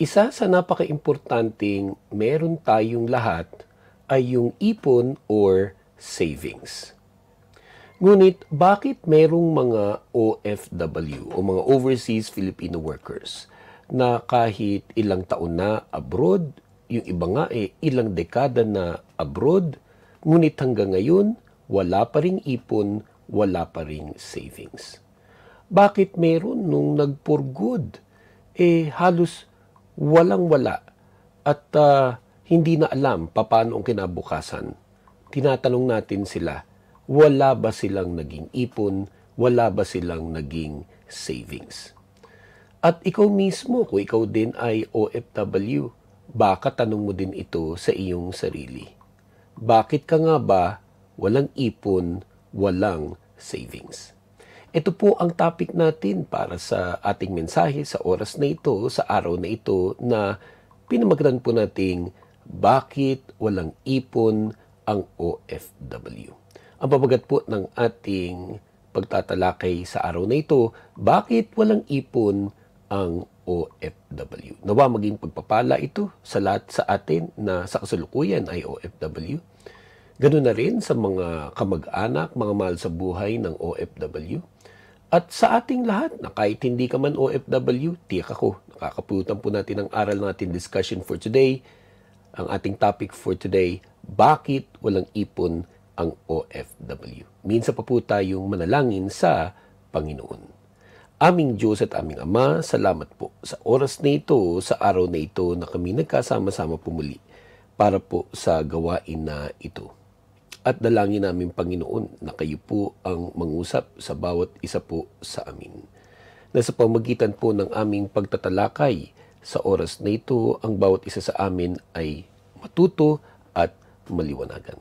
Isa sa napaka-importanting meron tayong lahat ay yung ipon or savings. Ngunit bakit merong mga OFW o mga Overseas Filipino Workers na kahit ilang taon na abroad, yung iba nga eh ilang dekada na abroad, ngunit hanggang ngayon wala pa ring ipon, wala pa ring savings. Bakit meron nung nag-for good? Eh halos walang-wala at uh, hindi na alam paano ang kinabukasan. Tinatanong natin sila, wala ba silang naging ipon? Wala ba silang naging savings? At ikaw mismo, kung ikaw din ay OFW, baka tanong mo din ito sa iyong sarili. Bakit ka nga ba walang ipon, walang savings? Ito po ang topic natin para sa ating mensahe sa oras na ito, sa araw na ito na pinamagdan po nating bakit walang ipon ang OFW. Ang pabagat po ng ating pagtatalakay sa araw na ito, bakit walang ipon ang OFW? Nawa maging pagpapala ito sa lahat sa atin na sa kasalukuyan ay OFW. Ganun na rin sa mga kamag-anak, mga mahal sa buhay ng OFW at sa ating lahat na kahit hindi ka man OFW, tiyak ako, nakakapulutan po natin ang aral natin discussion for today. Ang ating topic for today, bakit walang ipon ang OFW? Minsan pa po tayong manalangin sa Panginoon. Aming Diyos at aming Ama, salamat po sa oras na ito, sa araw na ito na kami nagkasama-sama pumuli para po sa gawain na ito at dalangin namin Panginoon na kayo po ang mangusap sa bawat isa po sa amin. Na sa pamagitan po ng aming pagtatalakay sa oras na ito, ang bawat isa sa amin ay matuto at maliwanagan.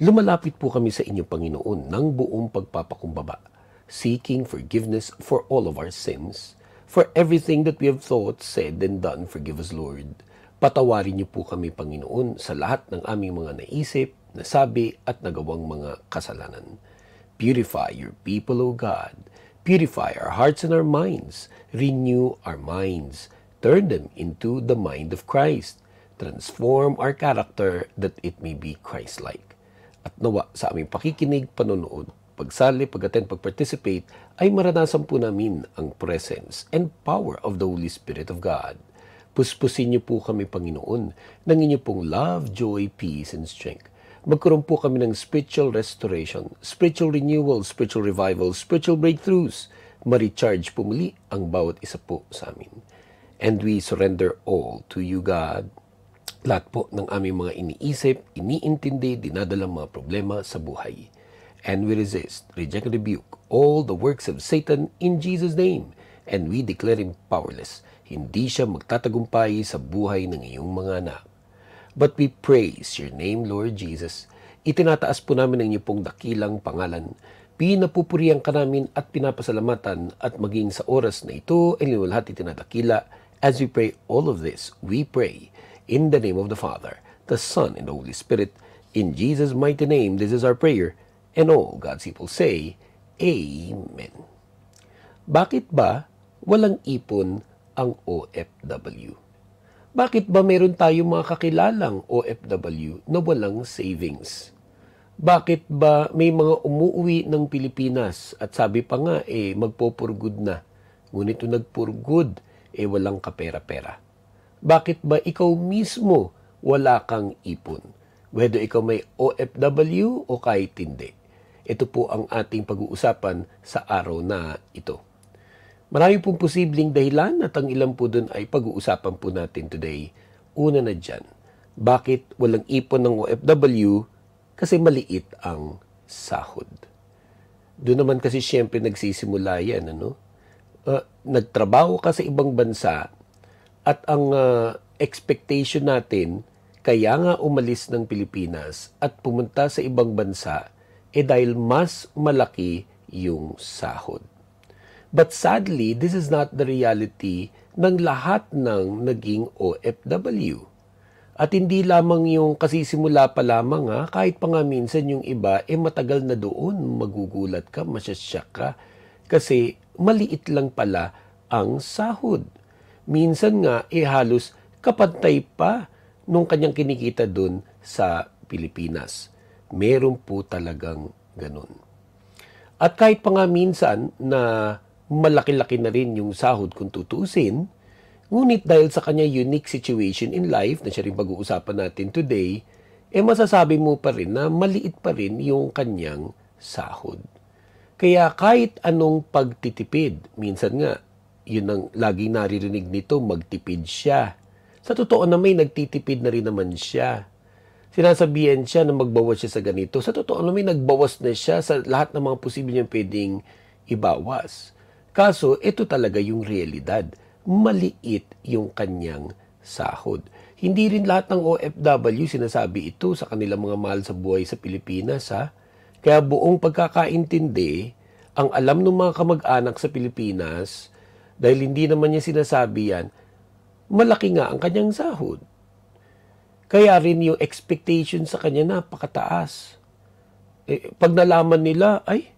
Lumalapit po kami sa inyo Panginoon ng buong pagpapakumbaba, seeking forgiveness for all of our sins, for everything that we have thought, said, and done, forgive us, Lord. Patawarin niyo po kami, Panginoon, sa lahat ng aming mga naisip, nasabi at nagawang mga kasalanan. Purify your people, O God. Purify our hearts and our minds. Renew our minds. Turn them into the mind of Christ. Transform our character that it may be Christ-like. At nawa sa aming pakikinig, panonood, pagsali, pag-attend, pag-participate, ay maranasan po namin ang presence and power of the Holy Spirit of God. Puspusin niyo po kami, Panginoon, ng inyo pong love, joy, peace, and strength magkaroon po kami ng spiritual restoration, spiritual renewal, spiritual revival, spiritual breakthroughs. Ma-recharge po muli ang bawat isa po sa amin. And we surrender all to you, God. Lahat po ng aming mga iniisip, iniintindi, dinadala mga problema sa buhay. And we resist, reject, rebuke all the works of Satan in Jesus' name. And we declare him powerless. Hindi siya magtatagumpay sa buhay ng iyong mga anak. But we praise your name, Lord Jesus. Itinataas po namin ang inyong pong dakilang pangalan. Pinapupurihan ka namin at pinapasalamatan at maging sa oras na ito ay lahat itinadakila. As we pray all of this, we pray in the name of the Father, the Son, and the Holy Spirit. In Jesus' mighty name, this is our prayer. And all God's people say, Amen. Bakit ba walang ipon ang OFW? Bakit ba meron tayong mga kakilalang OFW na walang savings? Bakit ba may mga umuwi ng Pilipinas at sabi pa nga eh magpo-for na? Ngunit kung nag-for eh walang kapera-pera. Bakit ba ikaw mismo wala kang ipon? Whether ikaw may OFW o kahit hindi. Ito po ang ating pag-uusapan sa araw na ito. Marami pong posibleng dahilan at ang ilan po doon ay pag-uusapan po natin today. Una na dyan, bakit walang ipon ng OFW kasi maliit ang sahod. Doon naman kasi siyempre nagsisimula yan. Ano? Uh, nagtrabaho ka sa ibang bansa at ang uh, expectation natin kaya nga umalis ng Pilipinas at pumunta sa ibang bansa eh dahil mas malaki yung sahod. But sadly, this is not the reality ng lahat ng naging OFW. At hindi lamang yung kasisimula pa lamang ha, kahit pa nga minsan yung iba, eh matagal na doon, magugulat ka, masyasyak ka. Kasi maliit lang pala ang sahod. Minsan nga, eh halos kapantay pa nung kanyang kinikita doon sa Pilipinas. Meron po talagang ganun. At kahit pa nga minsan na malaki-laki na rin yung sahod kung tutusin. Ngunit dahil sa kanya unique situation in life na siya rin pag-uusapan natin today, eh masasabi mo pa rin na maliit pa rin yung kanyang sahod. Kaya kahit anong pagtitipid, minsan nga, yun ang lagi naririnig nito, magtipid siya. Sa totoo na may nagtitipid na rin naman siya. Sinasabihan siya na magbawas siya sa ganito. Sa totoo na may nagbawas na siya sa lahat ng mga posibleng niyang pwedeng ibawas. Kaso ito talaga yung realidad. Maliit yung kanyang sahod. Hindi rin lahat ng OFW sinasabi ito sa kanilang mga mahal sa buhay sa Pilipinas ha. Kaya buong pagkakaintindi, ang alam ng mga kamag-anak sa Pilipinas, dahil hindi naman niya sinasabi yan, malaki nga ang kanyang sahod. Kaya rin yung expectation sa kanya napakataas. Eh, pag nalaman nila, ay,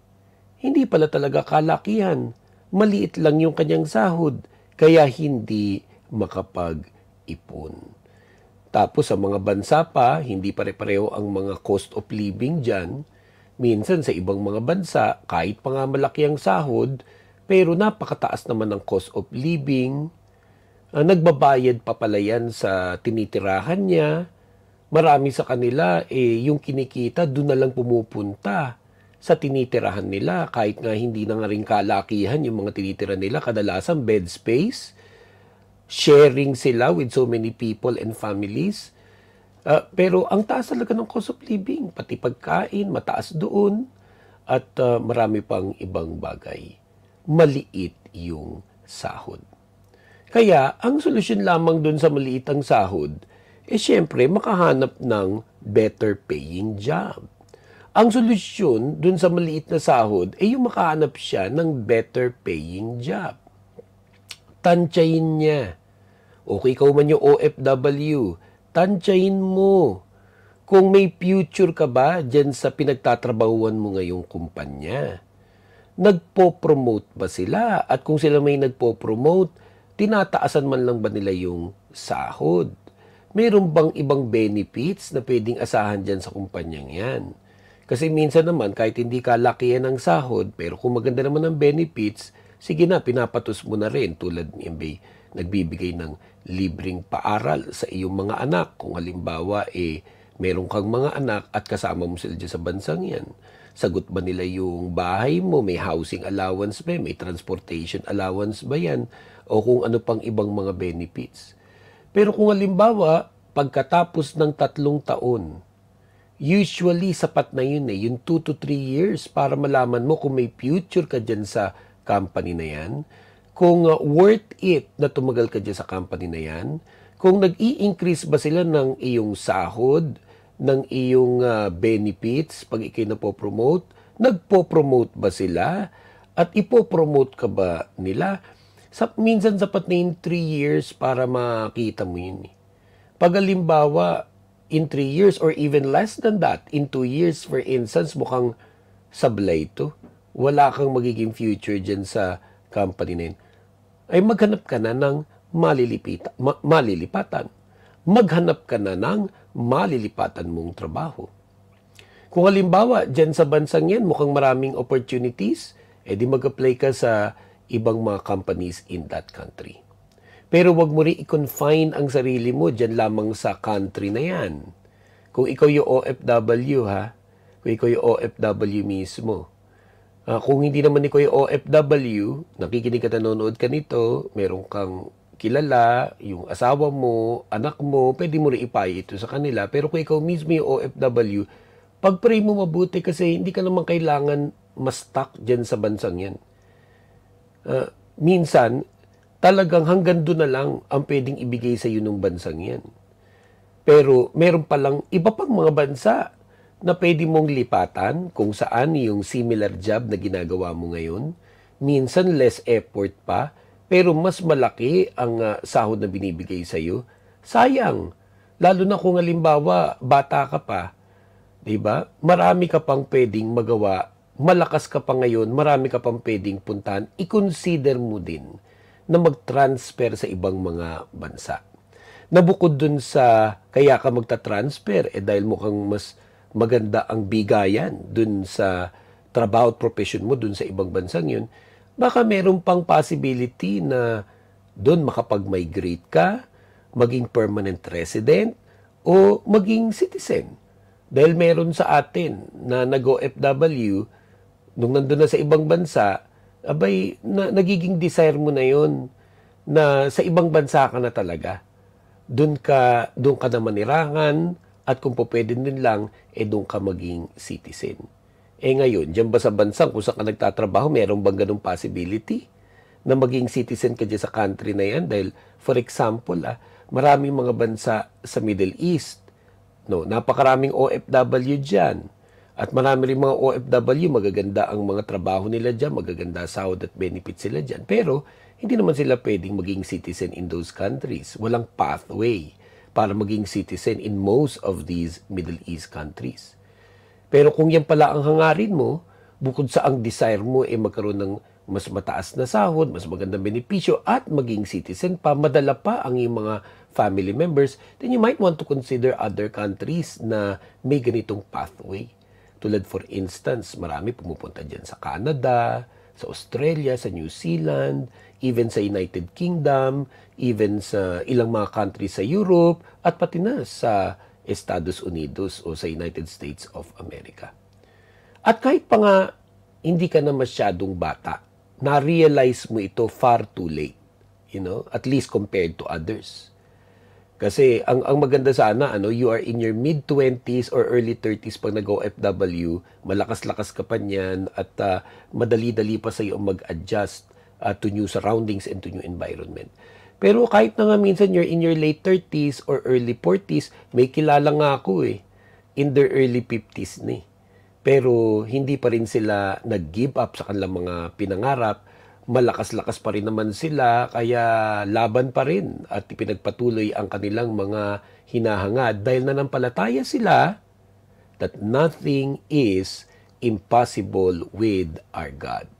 hindi pala talaga kalakihan maliit lang yung kanyang sahod, kaya hindi makapag-ipon. Tapos sa mga bansa pa, hindi pare-pareho ang mga cost of living dyan. Minsan sa ibang mga bansa, kahit pa nga malaki ang sahod, pero napakataas naman ang cost of living. Uh, nagbabayad pa pala yan sa tinitirahan niya. Marami sa kanila, eh, yung kinikita, doon na lang pumupunta sa tinitirahan nila kahit nga hindi na nga rin kalakihan yung mga tinitira nila kadalasan bed space sharing sila with so many people and families uh, pero ang taas talaga ng cost of living pati pagkain mataas doon at uh, marami pang ibang bagay maliit yung sahod kaya ang solusyon lamang doon sa maliit ang sahod eh syempre makahanap ng better paying job ang solusyon dun sa maliit na sahod ay eh, yung makahanap siya ng better paying job. Tantsayin niya. O kung man yung OFW, tantsayin mo kung may future ka ba dyan sa pinagtatrabahuan mo ngayong kumpanya. Nagpo-promote ba sila? At kung sila may nagpo-promote, tinataasan man lang ba nila yung sahod? Meron bang ibang benefits na pwedeng asahan dyan sa kumpanyang yan? Kasi minsan naman, kahit hindi ka lakihan ang sahod, pero kung maganda naman ang benefits, sige na, pinapatos mo na rin tulad ni MBA. Nagbibigay ng libreng paaral sa iyong mga anak. Kung halimbawa, eh, meron kang mga anak at kasama mo sila dyan sa bansang yan. Sagot ba nila yung bahay mo? May housing allowance ba? May transportation allowance ba yan? O kung ano pang ibang mga benefits. Pero kung halimbawa, pagkatapos ng tatlong taon, usually sapat na yun eh, yung 2 to 3 years para malaman mo kung may future ka dyan sa company na yan, kung uh, worth it na tumagal ka dyan sa company na yan, kung nag-i-increase ba sila ng iyong sahod, ng iyong uh, benefits pag ikay po-promote, nagpo-promote ba sila, at ipopromote ka ba nila, sa, minsan sapat na yung 3 years para makita mo yun. Eh. Pag alimbawa, in 3 years or even less than that, in 2 years for instance, mukhang sablay to. Wala kang magiging future dyan sa company na yun. Ay maghanap ka na ng malilipita, ma- malilipatan. Maghanap ka na ng malilipatan mong trabaho. Kung halimbawa, dyan sa bansang yan, mukhang maraming opportunities, edi mag-apply ka sa ibang mga companies in that country. Pero wag mo rin i-confine ang sarili mo dyan lamang sa country na yan. Kung ikaw yung OFW ha, kung ikaw yung OFW mismo. Uh, kung hindi naman ikaw yung OFW, nakikinig ka nanonood ka nito, meron kang kilala, yung asawa mo, anak mo, pwede mo rin ipayo ito sa kanila. Pero kung ikaw mismo yung OFW, pag-pray mo mabuti kasi hindi ka naman kailangan ma-stuck dyan sa bansang yan. Uh, minsan, talagang hanggang doon na lang ang pwedeng ibigay sa iyo ng bansang yan. Pero meron palang iba pang mga bansa na pwede mong lipatan kung saan yung similar job na ginagawa mo ngayon. Minsan less effort pa, pero mas malaki ang ah, sahod na binibigay sa iyo. Sayang, lalo na kung halimbawa bata ka pa, 'di ba? Marami ka pang pwedeng magawa, malakas ka pa ngayon, marami ka pang pwedeng puntahan. I-consider mo din na mag-transfer sa ibang mga bansa. Nabukod dun sa kaya ka magta-transfer, eh dahil mukhang mas maganda ang bigayan dun sa trabaho at profession mo dun sa ibang bansang yun, baka meron pang possibility na dun makapag-migrate ka, maging permanent resident, o maging citizen. Dahil meron sa atin na nag-OFW, nung nandun na sa ibang bansa, abay, na, nagiging desire mo na yon na sa ibang bansa ka na talaga. Doon ka, doon ka na manirangan at kung po pwede din lang, eh doon ka maging citizen. Eh ngayon, diyan ba sa bansa kung saan ka nagtatrabaho, meron bang ganung possibility na maging citizen ka dyan sa country na yan? Dahil, for example, ah, maraming mga bansa sa Middle East, no, napakaraming OFW dyan at marami rin mga OFW, magaganda ang mga trabaho nila dyan, magaganda sahod at benefits sila dyan. Pero hindi naman sila pwedeng maging citizen in those countries. Walang pathway para maging citizen in most of these Middle East countries. Pero kung yan pala ang hangarin mo, bukod sa ang desire mo ay eh, magkaroon ng mas mataas na sahod, mas magandang benepisyo at maging citizen pa, madala pa ang iyong mga family members, then you might want to consider other countries na may ganitong pathway. Tulad for instance, marami pumupunta dyan sa Canada, sa Australia, sa New Zealand, even sa United Kingdom, even sa ilang mga country sa Europe, at pati na sa Estados Unidos o sa United States of America. At kahit pa nga hindi ka na masyadong bata, na-realize mo ito far too late, you know, at least compared to others. Kasi ang ang maganda sana ano, you are in your mid 20s or early 30s pag nag OFW, malakas-lakas ka pa niyan at uh, madali-dali pa sa iyo mag-adjust uh, to new surroundings and to new environment. Pero kahit na nga minsan you're in your late 30s or early 40s, may kilala nga ako eh in their early 50s ni. Pero hindi pa rin sila nag-give up sa kanilang mga pinangarap malakas-lakas pa rin naman sila kaya laban pa rin at ipinagpatuloy ang kanilang mga hinahangad dahil nanampalataya sila that nothing is impossible with our God.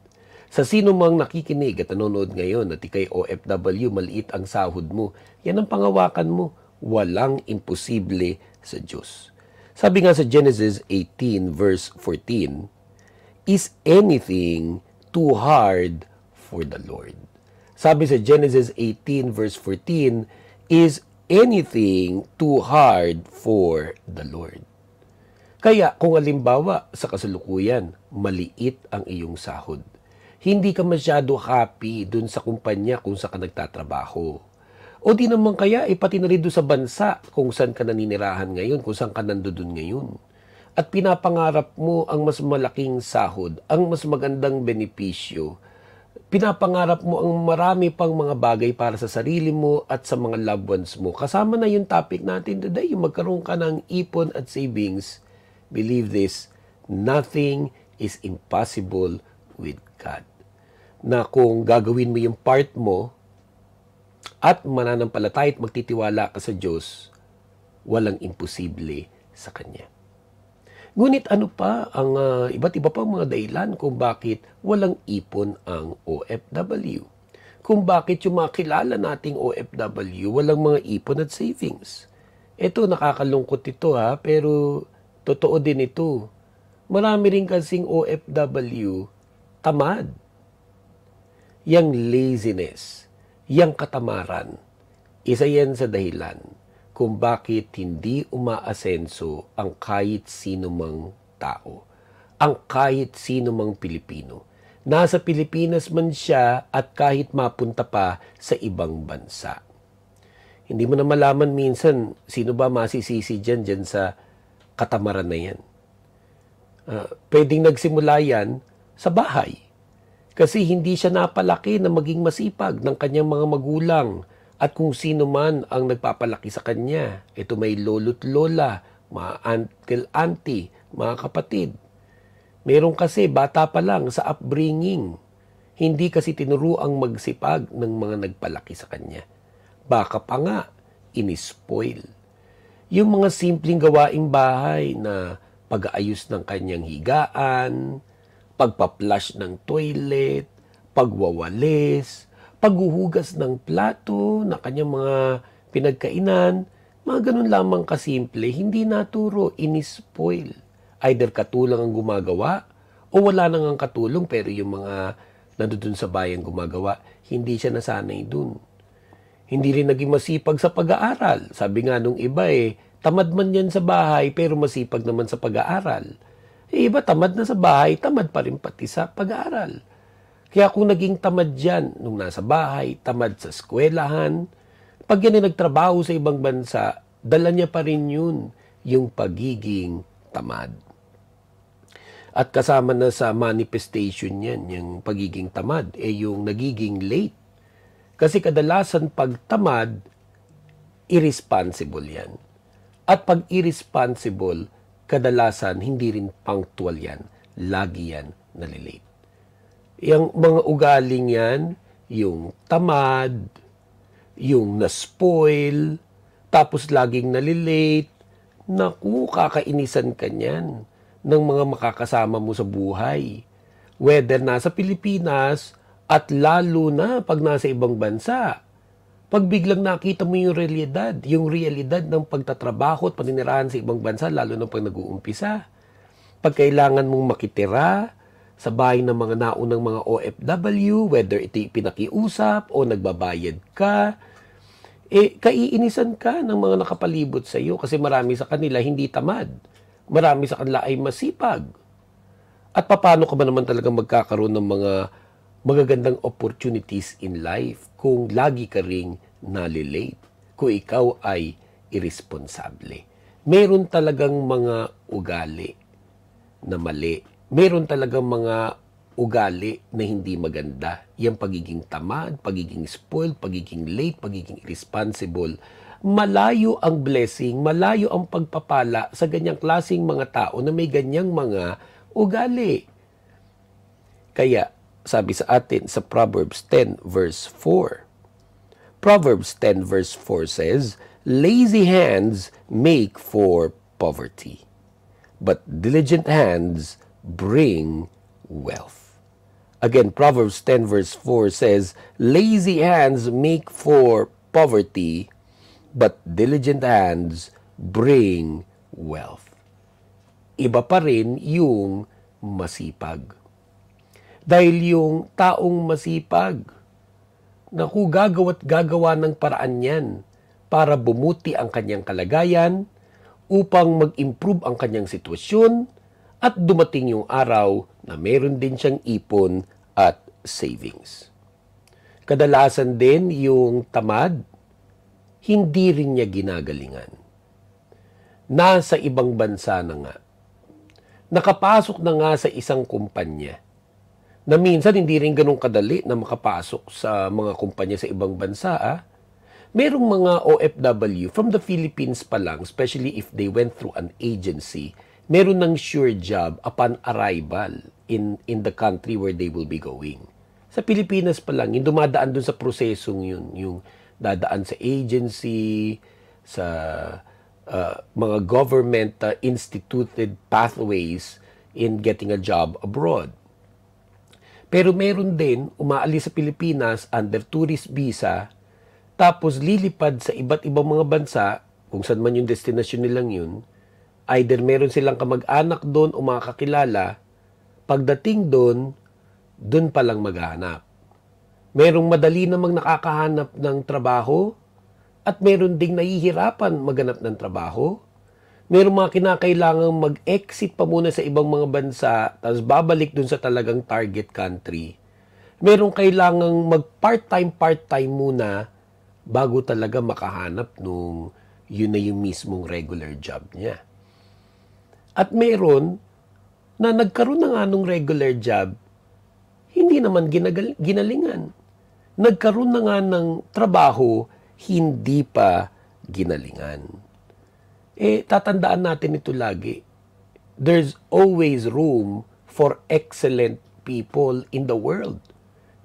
Sa sino mang nakikinig at nanonood ngayon at ikay OFW, maliit ang sahod mo, yan ang pangawakan mo, walang imposible sa Diyos. Sabi nga sa Genesis 18 verse 14, Is anything too hard for the Lord. Sabi sa Genesis 18 verse 14, is anything too hard for the Lord. Kaya kung alimbawa sa kasalukuyan, maliit ang iyong sahod. Hindi ka masyado happy dun sa kumpanya kung saan ka nagtatrabaho. O di naman kaya ipati eh, na rin sa bansa kung saan ka naninirahan ngayon, kung saan ka nandoon ngayon. At pinapangarap mo ang mas malaking sahod, ang mas magandang benepisyo, pinapangarap mo ang marami pang mga bagay para sa sarili mo at sa mga loved ones mo. Kasama na yung topic natin today, yung magkaroon ka ng ipon at savings. Believe this, nothing is impossible with God. Na kung gagawin mo yung part mo at mananampalataya at magtitiwala ka sa Diyos, walang imposible sa Kanya. Ngunit ano pa ang uh, iba't iba pang mga dahilan kung bakit walang ipon ang OFW? Kung bakit yung mga kilala nating OFW walang mga ipon at savings? Ito, nakakalungkot ito ha, pero totoo din ito. Marami rin kasing OFW tamad. Yang laziness, yang katamaran, isa yan sa dahilan kung bakit hindi umaasenso ang kahit sino mang tao, ang kahit sino mang Pilipino. Nasa Pilipinas man siya at kahit mapunta pa sa ibang bansa. Hindi mo na malaman minsan sino ba masisisi dyan, dyan sa katamaran na yan. Uh, pwedeng nagsimula yan sa bahay kasi hindi siya napalaki na maging masipag ng kanyang mga magulang at kung sino man ang nagpapalaki sa kanya. Ito may lolo't lola, mga uncle auntie, mga kapatid. Meron kasi bata pa lang sa upbringing. Hindi kasi tinuro ang magsipag ng mga nagpalaki sa kanya. Baka pa nga, inispoil. Yung mga simpleng gawaing bahay na pag-aayos ng kanyang higaan, pagpa-flush ng toilet, pagwawalis, paghuhugas ng plato, na kanyang mga pinagkainan, mga ganun lamang kasimple, hindi naturo, inispoil. Either katulang ang gumagawa, o wala nang ang katulong pero yung mga nandun sa bayan gumagawa, hindi siya nasanay dun. Hindi rin naging masipag sa pag-aaral. Sabi nga nung iba eh, tamad man yan sa bahay pero masipag naman sa pag-aaral. Eh, iba tamad na sa bahay, tamad pa rin pati sa pag-aaral. Kaya kung naging tamad dyan nung nasa bahay, tamad sa eskwelahan, pag yan ay nagtrabaho sa ibang bansa, dala niya pa rin yun, yung pagiging tamad. At kasama na sa manifestation niyan, yung pagiging tamad, eh yung nagiging late. Kasi kadalasan pag tamad, irresponsible yan. At pag irresponsible, kadalasan hindi rin punctual yan. Lagi yan nalilate. Yung mga ugaling yan, yung tamad, yung naspoil, tapos laging nalilate, naku, kakainisan ka niyan ng mga makakasama mo sa buhay. Whether nasa Pilipinas at lalo na pag nasa ibang bansa. Pag biglang nakita mo yung realidad, yung realidad ng pagtatrabaho at paninirahan sa ibang bansa, lalo na pag nag-uumpisa. Pag kailangan mong makitira, sa bahay ng mga naunang mga OFW, whether ito pinakiusap o nagbabayad ka, eh, kaiinisan ka ng mga nakapalibot sa iyo kasi marami sa kanila hindi tamad. Marami sa kanila ay masipag. At paano ka ba naman talaga magkakaroon ng mga magagandang opportunities in life kung lagi ka ring nalilate, kung ikaw ay irresponsible. Meron talagang mga ugali na mali meron talagang mga ugali na hindi maganda. Yung pagiging tamad, pagiging spoiled, pagiging late, pagiging irresponsible. Malayo ang blessing, malayo ang pagpapala sa ganyang klasing mga tao na may ganyang mga ugali. Kaya, sabi sa atin sa Proverbs 10 verse 4. Proverbs 10 verse 4 says, Lazy hands make for poverty, but diligent hands bring wealth. Again, Proverbs 10 verse 4 says, Lazy hands make for poverty, but diligent hands bring wealth. Iba pa rin yung masipag. Dahil yung taong masipag, naku gagawa't gagawa ng paraan yan para bumuti ang kanyang kalagayan, upang mag-improve ang kanyang sitwasyon, at dumating yung araw na meron din siyang ipon at savings. Kadalasan din yung tamad, hindi rin niya ginagalingan. Nasa ibang bansa na nga. Nakapasok na nga sa isang kumpanya na minsan hindi rin ganun kadali na makapasok sa mga kumpanya sa ibang bansa. Ah. Merong mga OFW from the Philippines pa lang, especially if they went through an agency meron ng sure job upon arrival in, in the country where they will be going. Sa Pilipinas pa lang, yung dumadaan dun sa prosesong yun, yung dadaan sa agency, sa uh, mga government uh, instituted pathways in getting a job abroad. Pero meron din umaalis sa Pilipinas under tourist visa tapos lilipad sa iba't ibang mga bansa kung saan man yung destination nilang yun either meron silang kamag-anak doon o mga kakilala, pagdating doon, doon pa lang maghanap. Merong madali namang nakakahanap ng trabaho at meron ding nahihirapan maghanap ng trabaho. Merong mga kinakailangang mag-exit pa muna sa ibang mga bansa tapos babalik doon sa talagang target country. Merong kailangang mag-part-time, part-time muna bago talaga makahanap nung yun na yung mismong regular job niya. At meron na nagkaroon ng anong regular job, hindi naman ginagal- ginalingan. Nagkaroon na nga ng trabaho, hindi pa ginalingan. Eh, tatandaan natin ito lagi. There's always room for excellent people in the world.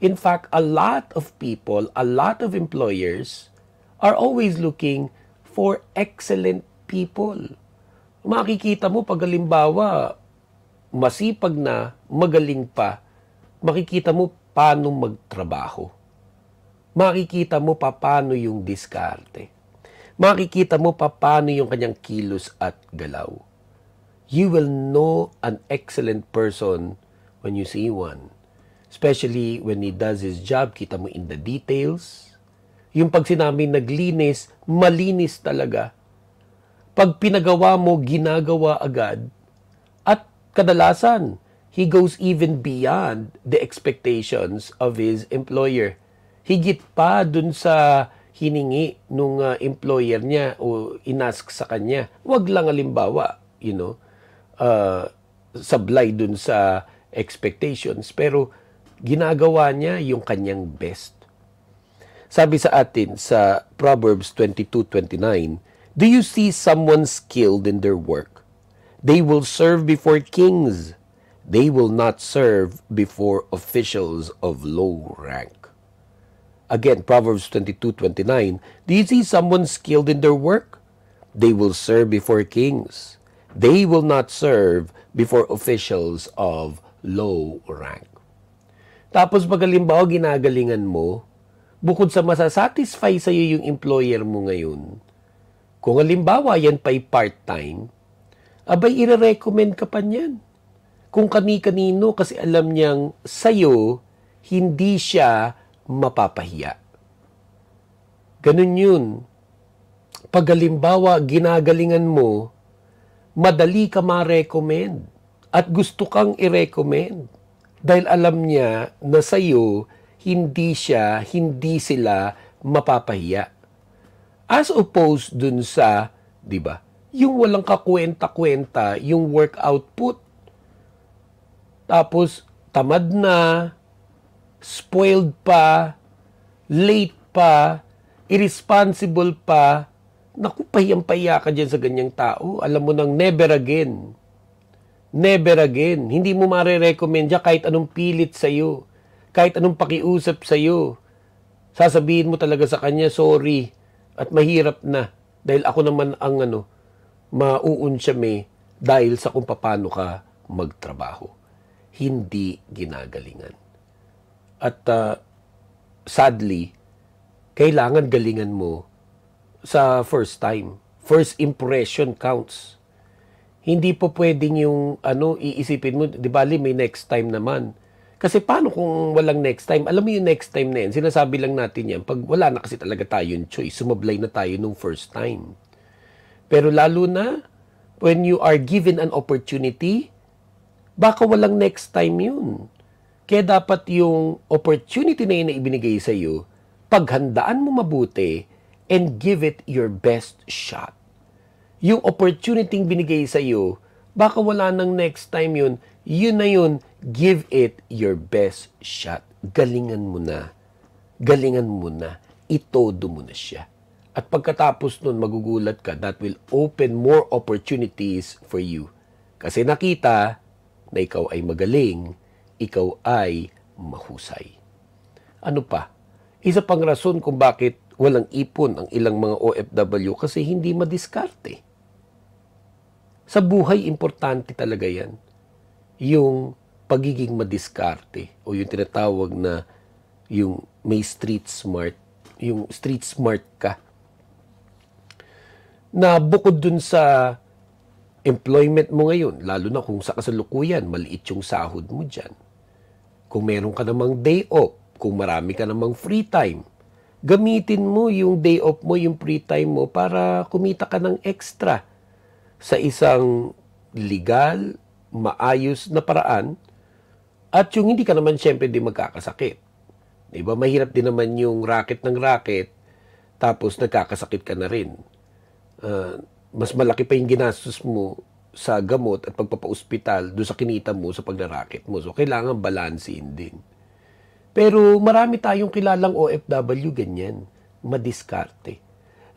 In fact, a lot of people, a lot of employers are always looking for excellent people makikita mo pag halimbawa masipag na, magaling pa, makikita mo paano magtrabaho. Makikita mo paano yung diskarte. Makikita mo paano yung kanyang kilos at galaw. You will know an excellent person when you see one. Especially when he does his job, kita mo in the details. Yung pag sinabi naglinis, malinis talaga pag pinagawa mo, ginagawa agad. At kadalasan, he goes even beyond the expectations of his employer. Higit pa dun sa hiningi nung uh, employer niya o inask sa kanya. Wag lang halimbawa, you know, uh, sablay dun sa expectations. Pero ginagawa niya yung kanyang best. Sabi sa atin sa Proverbs 22.29, Do you see someone skilled in their work? They will serve before kings. They will not serve before officials of low rank. Again, Proverbs 22:29. Do you see someone skilled in their work? They will serve before kings. They will not serve before officials of low rank. Tapos pagalimbawa ginagalingan mo, bukod sa masasatisfy sa iyo yung employer mo ngayon, kung halimbawa yan pa'y part-time, abay ire-recommend ka pa niyan. Kung kani-kanino kasi alam niyang sa'yo, hindi siya mapapahiya. Ganun yun. Pag halimbawa, ginagalingan mo, madali ka ma-recommend at gusto kang i-recommend dahil alam niya na sa'yo, hindi siya, hindi sila mapapahiya. As opposed dun sa, 'di ba? Yung walang kakwenta-kwenta, yung work output. Tapos tamad na, spoiled pa, late pa, irresponsible pa. Naku, payang-paya ka dyan sa ganyang tao. Alam mo nang never again. Never again. Hindi mo marirecommend siya kahit anong pilit sa'yo. Kahit anong pakiusap sa'yo. Sasabihin mo talaga sa kanya, sorry, at mahirap na dahil ako naman ang ano mauunsyame dahil sa kung paano ka magtrabaho. Hindi ginagalingan. At uh, sadly, kailangan galingan mo sa first time. First impression counts. Hindi po pwedeng yung ano iisipin mo, di bali may next time naman kasi paano kung walang next time? Alam mo yung next time na yan, sinasabi lang natin yan, pag wala na kasi talaga tayong choice, sumablay na tayo nung first time. Pero lalo na, when you are given an opportunity, baka walang next time yun. Kaya dapat yung opportunity na yun na ibinigay sa iyo, paghandaan mo mabuti and give it your best shot. Yung opportunity binigay sa iyo, baka wala nang next time yun, yun na yun, give it your best shot. Galingan mo na. Galingan mo na. Itodo mo na siya. At pagkatapos nun, magugulat ka, that will open more opportunities for you. Kasi nakita na ikaw ay magaling, ikaw ay mahusay. Ano pa? Isa pang rason kung bakit walang ipon ang ilang mga OFW kasi hindi madiskarte. Sa buhay, importante talaga yan. Yung pagiging madiskarte o yung tinatawag na yung may street smart, yung street smart ka. Na bukod dun sa employment mo ngayon, lalo na kung sa kasalukuyan, maliit yung sahod mo dyan. Kung meron ka namang day off, kung marami ka namang free time, gamitin mo yung day off mo, yung free time mo para kumita ka ng extra sa isang legal, maayos na paraan at yung hindi ka naman syempre di magkakasakit. Diba? Mahirap din naman yung racket ng racket tapos nagkakasakit ka na rin. Uh, mas malaki pa yung ginastos mo sa gamot at pagpapaospital do sa kinita mo sa paglaraket mo. So, kailangan balansein din. Pero marami tayong kilalang OFW ganyan, madiskarte.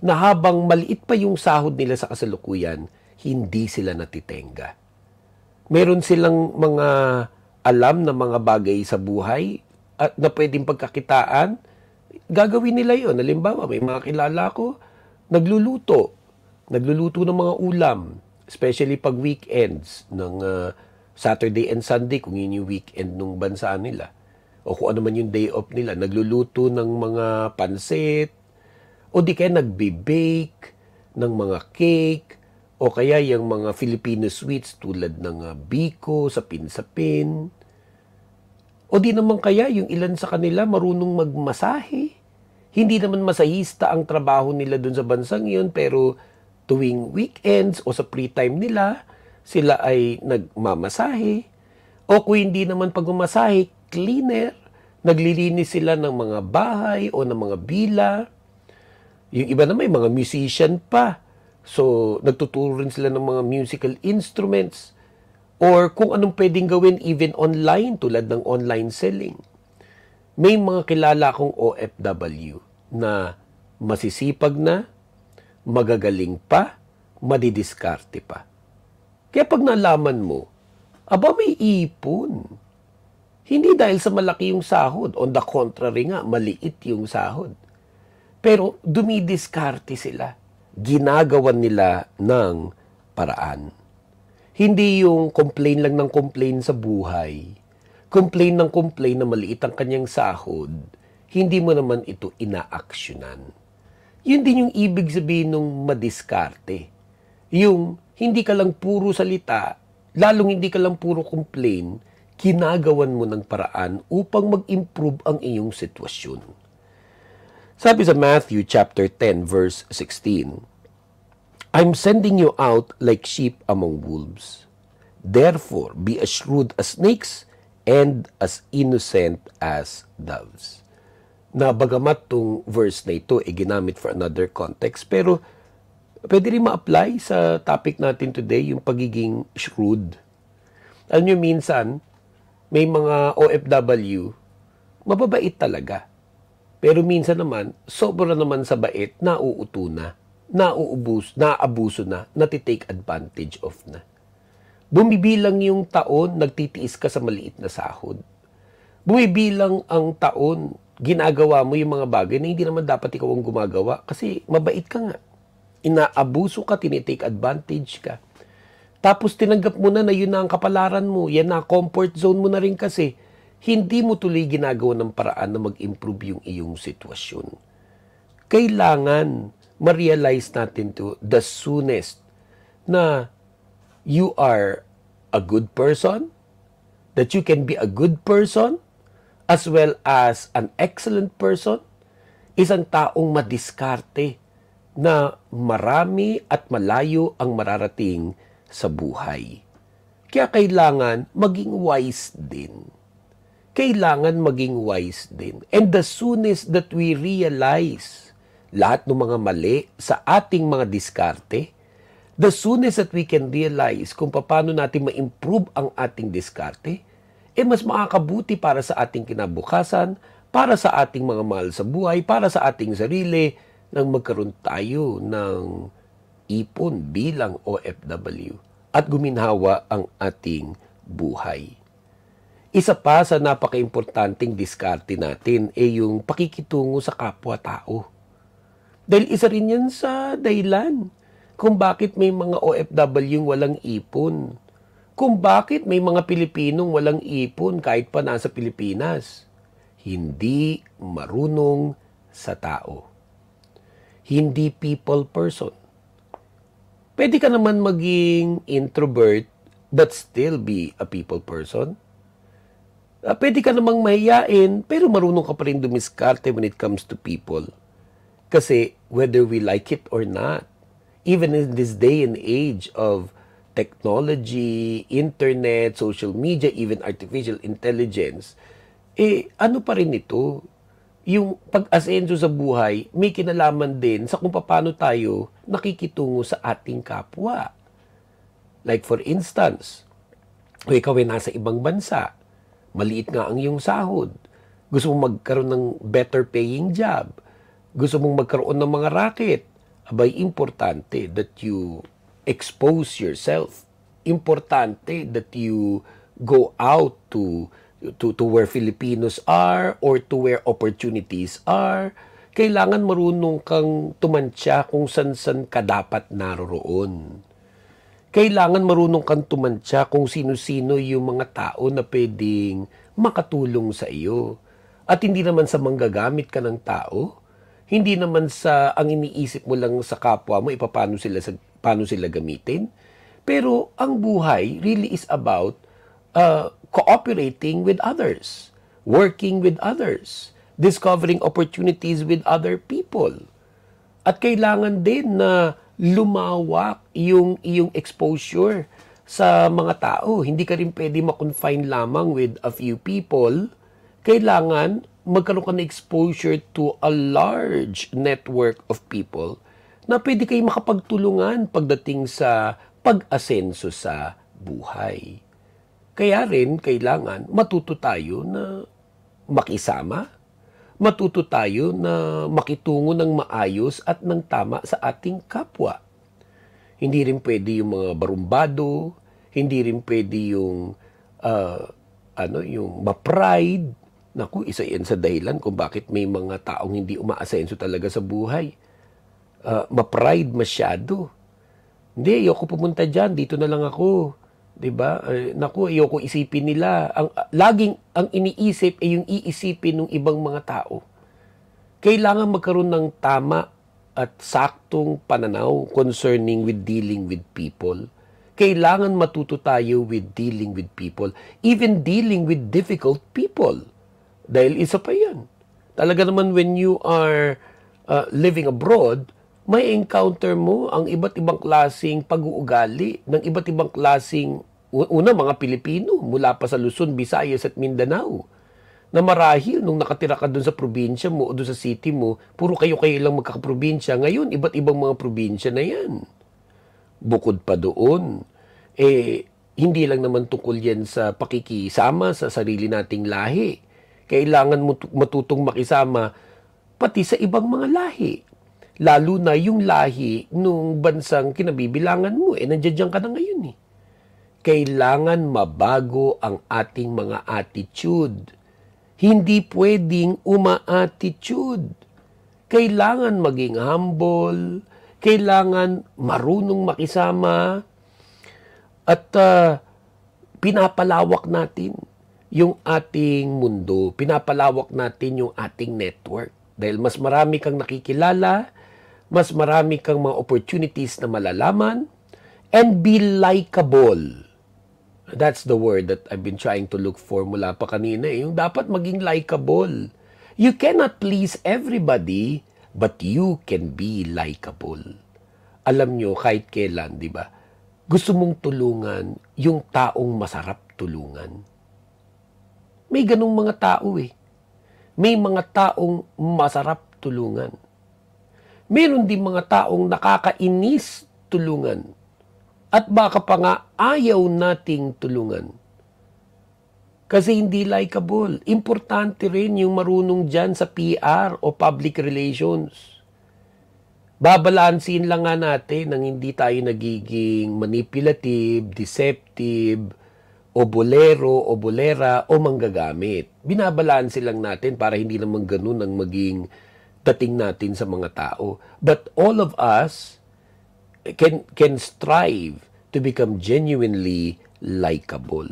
Na habang maliit pa yung sahod nila sa kasalukuyan, hindi sila natitenga. Meron silang mga alam ng mga bagay sa buhay at na pwedeng pagkakitaan, gagawin nila yon. Halimbawa, may mga kilala ko, nagluluto. Nagluluto ng mga ulam, especially pag weekends ng uh, Saturday and Sunday kung yun yung weekend ng bansa nila. O kung ano man yung day off nila. Nagluluto ng mga pansit, o di kaya nagbe-bake ng mga cake, o kaya yung mga Filipino sweets tulad ng uh, biko, sapin-sapin. O di naman kaya yung ilan sa kanila marunong magmasahe. Hindi naman masahista ang trabaho nila doon sa bansang yon pero tuwing weekends o sa free time nila, sila ay nagmamasahe. O kung hindi naman pagmamasahe, cleaner. Naglilinis sila ng mga bahay o ng mga bila. Yung iba naman, mga musician pa So, nagtuturo rin sila ng mga musical instruments or kung anong pwedeng gawin even online tulad ng online selling. May mga kilala kong OFW na masisipag na, magagaling pa, madidiskarte pa. Kaya pag nalaman mo, aba may ipon. Hindi dahil sa malaki yung sahod. On the contrary nga, maliit yung sahod. Pero dumidiskarte sila ginagawan nila ng paraan. Hindi yung complain lang ng complain sa buhay, complain ng complain na maliit ang kanyang sahod, hindi mo naman ito inaaksyonan. Yun din yung ibig sabihin ng madiskarte. Yung hindi ka lang puro salita, lalong hindi ka lang puro complain, kinagawan mo ng paraan upang mag-improve ang iyong sitwasyon. Sabi sa Matthew chapter 10 verse 16, I'm sending you out like sheep among wolves. Therefore, be as shrewd as snakes and as innocent as doves. Na bagamat tong verse na ito ay ginamit for another context, pero pwede rin ma-apply sa topic natin today, yung pagiging shrewd. Alam nyo, minsan, may mga OFW, mababait talaga pero minsan naman, sobra naman sa bait, nauuto na, nauubos, naabuso na, natitake advantage of na. Bumibilang yung taon, nagtitiis ka sa maliit na sahod. Bumibilang ang taon, ginagawa mo yung mga bagay na hindi naman dapat ikaw ang gumagawa kasi mabait ka nga. Inaabuso ka, tinitake advantage ka. Tapos tinanggap mo na na yun na ang kapalaran mo, yan na comfort zone mo na rin kasi hindi mo tuloy ginagawa ng paraan na mag-improve yung iyong sitwasyon. Kailangan ma-realize natin to the soonest na you are a good person, that you can be a good person, as well as an excellent person, isang taong madiskarte na marami at malayo ang mararating sa buhay. Kaya kailangan maging wise din kailangan maging wise din. And the soonest that we realize lahat ng mga mali sa ating mga diskarte, the soonest that we can realize kung paano natin ma-improve ang ating diskarte, eh mas makakabuti para sa ating kinabukasan, para sa ating mga mahal sa buhay, para sa ating sarili, nang magkaroon tayo ng ipon bilang OFW at guminhawa ang ating buhay. Isa pa sa napaka-importanting diskarte natin ay yung pakikitungo sa kapwa-tao. Dahil isa rin yan sa dahilan kung bakit may mga OFW yung walang ipon. Kung bakit may mga Pilipinong walang ipon kahit pa nasa Pilipinas. Hindi marunong sa tao. Hindi people person. Pwede ka naman maging introvert but still be a people person Uh, pwede ka namang mahiyain, pero marunong ka pa rin dumiskarte when it comes to people. Kasi whether we like it or not, even in this day and age of technology, internet, social media, even artificial intelligence, eh, ano pa rin ito? Yung pag-asenso sa buhay, may kinalaman din sa kung paano tayo nakikitungo sa ating kapwa. Like for instance, kung ikaw ay nasa ibang bansa, maliit nga ang iyong sahod, gusto mong magkaroon ng better paying job, gusto mong magkaroon ng mga racket, abay importante that you expose yourself. Importante that you go out to to, to where Filipinos are or to where opportunities are. Kailangan marunong kang tumansya kung san-san ka dapat naroroon kailangan marunong kang tumantya kung sino-sino yung mga tao na pwedeng makatulong sa iyo. At hindi naman sa manggagamit ka ng tao, hindi naman sa ang iniisip mo lang sa kapwa mo ipapano sila sa paano sila gamitin. Pero ang buhay really is about uh, cooperating with others, working with others, discovering opportunities with other people. At kailangan din na lumawak yung iyong exposure sa mga tao. Hindi ka rin pwede makonfine lamang with a few people. Kailangan magkaroon ka ng exposure to a large network of people na pwede kayo makapagtulungan pagdating sa pag-asenso sa buhay. Kaya rin kailangan matuto tayo na makisama, matuto tayo na makitungo ng maayos at ng tama sa ating kapwa. Hindi rin pwede yung mga barumbado, hindi rin pwede yung uh, ano yung ma-pride. Naku, isa yan sa dahilan kung bakit may mga taong hindi umaasenso talaga sa buhay. Uh, ma-pride masyado. Hindi, ayoko pumunta dyan. Dito na lang ako. 'di ba? Eh, naku, ayoko isipin nila. Ang laging ang iniisip ay yung iisipin ng ibang mga tao. Kailangan magkaroon ng tama at saktong pananaw concerning with dealing with people. Kailangan matuto tayo with dealing with people, even dealing with difficult people. Dahil isa pa 'yan. Talaga naman when you are uh, living abroad, may encounter mo ang iba't ibang klasing pag-uugali ng iba't ibang klasing una mga Pilipino mula pa sa Luzon, Visayas at Mindanao na marahil nung nakatira ka doon sa probinsya mo o doon sa city mo, puro kayo-kayo lang magkakaprobinsya. Ngayon, iba't ibang mga probinsya na yan. Bukod pa doon, eh, hindi lang naman tungkol yan sa pakikisama sa sarili nating lahi. Kailangan mo matutong makisama pati sa ibang mga lahi lalo na yung lahi nung bansang kinabibilangan mo. Eh, nandiyan ka na ngayon eh. Kailangan mabago ang ating mga attitude. Hindi pwedeng uma-attitude. Kailangan maging humble, kailangan marunong makisama, at uh, pinapalawak natin yung ating mundo, pinapalawak natin yung ating network. Dahil mas marami kang nakikilala, mas marami kang mga opportunities na malalaman and be likable. That's the word that I've been trying to look for mula pa kanina. Eh. Yung dapat maging likable. You cannot please everybody, but you can be likable. Alam nyo, kahit kailan, di ba? Gusto mong tulungan yung taong masarap tulungan. May ganong mga tao eh. May mga taong masarap tulungan meron din mga taong nakakainis tulungan at baka pa nga ayaw nating tulungan. Kasi hindi likable. Importante rin yung marunong dyan sa PR o public relations. Babalansin lang nga natin nang hindi tayo nagiging manipulative, deceptive, o bolero o bolera o manggagamit. Binabalansin lang natin para hindi naman ganun ang maging dating natin sa mga tao. But all of us can, can strive to become genuinely likable.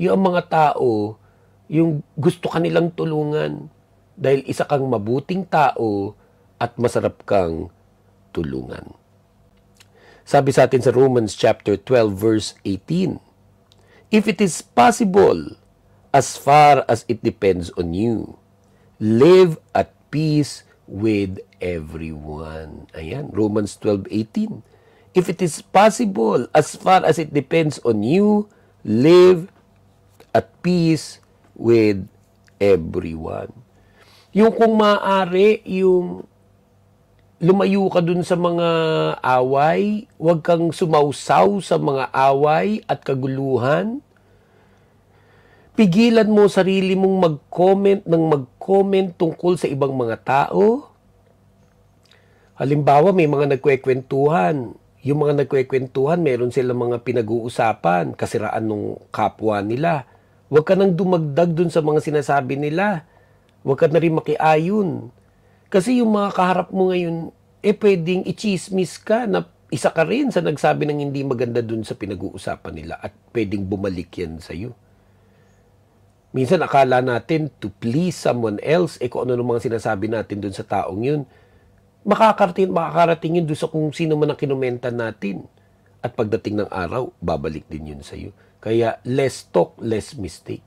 Yung mga tao, yung gusto kanilang tulungan dahil isa kang mabuting tao at masarap kang tulungan. Sabi sa atin sa Romans chapter 12 verse 18, If it is possible, as far as it depends on you, live at peace with everyone. Ayan, Romans 12:18. If it is possible, as far as it depends on you, live at peace with everyone. Yung kung maaari, yung lumayo ka dun sa mga away, huwag kang sumausaw sa mga away at kaguluhan. Pigilan mo sarili mong mag-comment ng mag comment tungkol sa ibang mga tao. Halimbawa, may mga nagkwekwentuhan. Yung mga nagkwekwentuhan, meron silang mga pinag-uusapan, kasiraan nung kapwa nila. Huwag ka nang dumagdag dun sa mga sinasabi nila. Huwag ka na rin makiayon. Kasi yung mga kaharap mo ngayon, eh pwedeng i-chismis ka na isa ka rin sa nagsabi ng hindi maganda dun sa pinag-uusapan nila at pwedeng bumalik yan sa'yo. Minsan akala natin to please someone else, eh kung ano nung mga sinasabi natin doon sa taong yun, makakarating, makakarating yun doon sa kung sino man ang kinumenta natin. At pagdating ng araw, babalik din yun sa'yo. Kaya less talk, less mistake.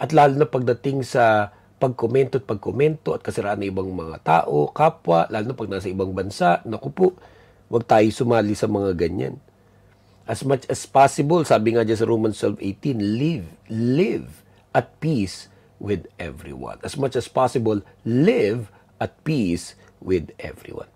At lalo na pagdating sa pagkomento at pagkomento at kasiraan ng ibang mga tao, kapwa, lalo na pag nasa ibang bansa, naku po, huwag tayo sumali sa mga ganyan. As much as possible, sabi nga dyan sa Romans 12.18, live, live at peace with everyone. As much as possible, live at peace with everyone.